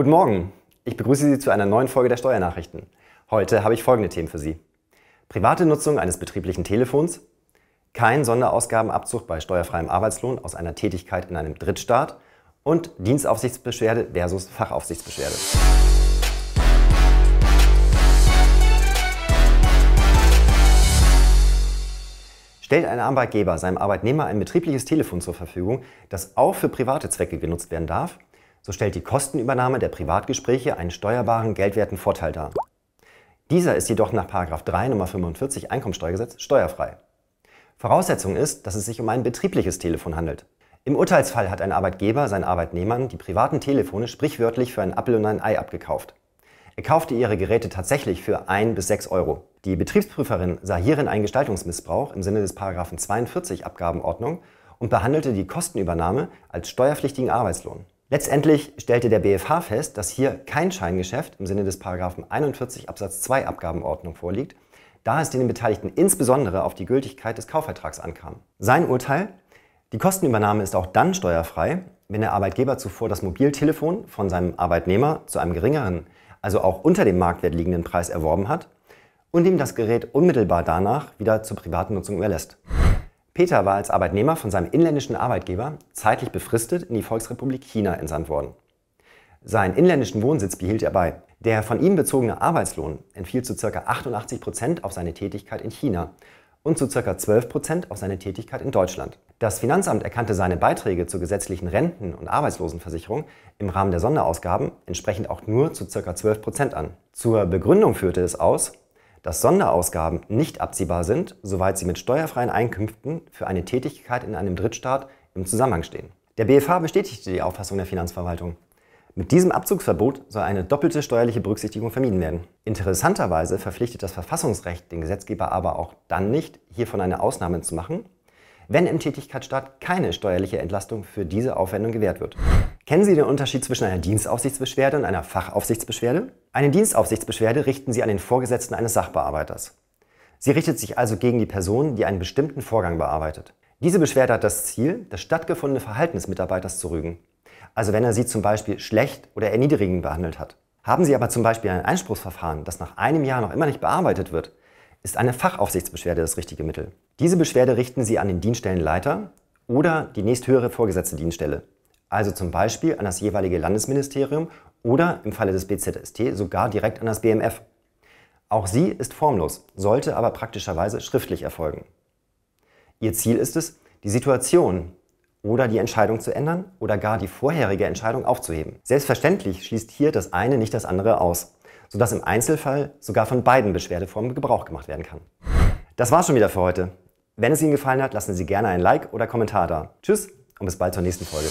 Guten Morgen, ich begrüße Sie zu einer neuen Folge der Steuernachrichten. Heute habe ich folgende Themen für Sie. Private Nutzung eines betrieblichen Telefons, kein Sonderausgabenabzug bei steuerfreiem Arbeitslohn aus einer Tätigkeit in einem Drittstaat und Dienstaufsichtsbeschwerde versus Fachaufsichtsbeschwerde. Stellt ein Arbeitgeber seinem Arbeitnehmer ein betriebliches Telefon zur Verfügung, das auch für private Zwecke genutzt werden darf, so stellt die Kostenübernahme der Privatgespräche einen steuerbaren geldwerten Vorteil dar. Dieser ist jedoch nach 3 Nummer 45 Einkommensteuergesetz steuerfrei. Voraussetzung ist, dass es sich um ein betriebliches Telefon handelt. Im Urteilsfall hat ein Arbeitgeber seinen Arbeitnehmern die privaten Telefone sprichwörtlich für einen Appel und ein Ei abgekauft. Er kaufte ihre Geräte tatsächlich für 1 bis 6 Euro. Die Betriebsprüferin sah hierin einen Gestaltungsmissbrauch im Sinne des 42 Abgabenordnung und behandelte die Kostenübernahme als steuerpflichtigen Arbeitslohn. Letztendlich stellte der BFH fest, dass hier kein Scheingeschäft im Sinne des 41 Absatz 2 Abgabenordnung vorliegt, da es den Beteiligten insbesondere auf die Gültigkeit des Kaufvertrags ankam. Sein Urteil? Die Kostenübernahme ist auch dann steuerfrei, wenn der Arbeitgeber zuvor das Mobiltelefon von seinem Arbeitnehmer zu einem geringeren, also auch unter dem Marktwert liegenden Preis erworben hat und ihm das Gerät unmittelbar danach wieder zur privaten Nutzung überlässt. Peter war als Arbeitnehmer von seinem inländischen Arbeitgeber zeitlich befristet in die Volksrepublik China entsandt worden. Seinen inländischen Wohnsitz behielt er bei. Der von ihm bezogene Arbeitslohn entfiel zu ca. 88 auf seine Tätigkeit in China und zu ca. 12 auf seine Tätigkeit in Deutschland. Das Finanzamt erkannte seine Beiträge zur gesetzlichen Renten- und Arbeitslosenversicherung im Rahmen der Sonderausgaben entsprechend auch nur zu ca. 12 an. Zur Begründung führte es aus, dass Sonderausgaben nicht abziehbar sind, soweit sie mit steuerfreien Einkünften für eine Tätigkeit in einem Drittstaat im Zusammenhang stehen. Der BFH bestätigte die Auffassung der Finanzverwaltung. Mit diesem Abzugsverbot soll eine doppelte steuerliche Berücksichtigung vermieden werden. Interessanterweise verpflichtet das Verfassungsrecht den Gesetzgeber aber auch dann nicht, hiervon eine Ausnahme zu machen, wenn im Tätigkeitsstaat keine steuerliche Entlastung für diese Aufwendung gewährt wird. Kennen Sie den Unterschied zwischen einer Dienstaufsichtsbeschwerde und einer Fachaufsichtsbeschwerde? Eine Dienstaufsichtsbeschwerde richten Sie an den Vorgesetzten eines Sachbearbeiters. Sie richtet sich also gegen die Person, die einen bestimmten Vorgang bearbeitet. Diese Beschwerde hat das Ziel, das stattgefundene Verhalten des Mitarbeiters zu rügen. Also wenn er Sie zum Beispiel schlecht oder erniedrigend behandelt hat. Haben Sie aber zum Beispiel ein Einspruchsverfahren, das nach einem Jahr noch immer nicht bearbeitet wird, ist eine Fachaufsichtsbeschwerde das richtige Mittel. Diese Beschwerde richten Sie an den Dienststellenleiter oder die nächsthöhere vorgesetzte Dienststelle, also zum Beispiel an das jeweilige Landesministerium oder im Falle des BZST sogar direkt an das BMF. Auch sie ist formlos, sollte aber praktischerweise schriftlich erfolgen. Ihr Ziel ist es, die Situation oder die Entscheidung zu ändern oder gar die vorherige Entscheidung aufzuheben. Selbstverständlich schließt hier das eine nicht das andere aus sodass im Einzelfall sogar von beiden Beschwerdeformen Gebrauch gemacht werden kann. Das war's schon wieder für heute. Wenn es Ihnen gefallen hat, lassen Sie gerne ein Like oder Kommentar da. Tschüss und bis bald zur nächsten Folge.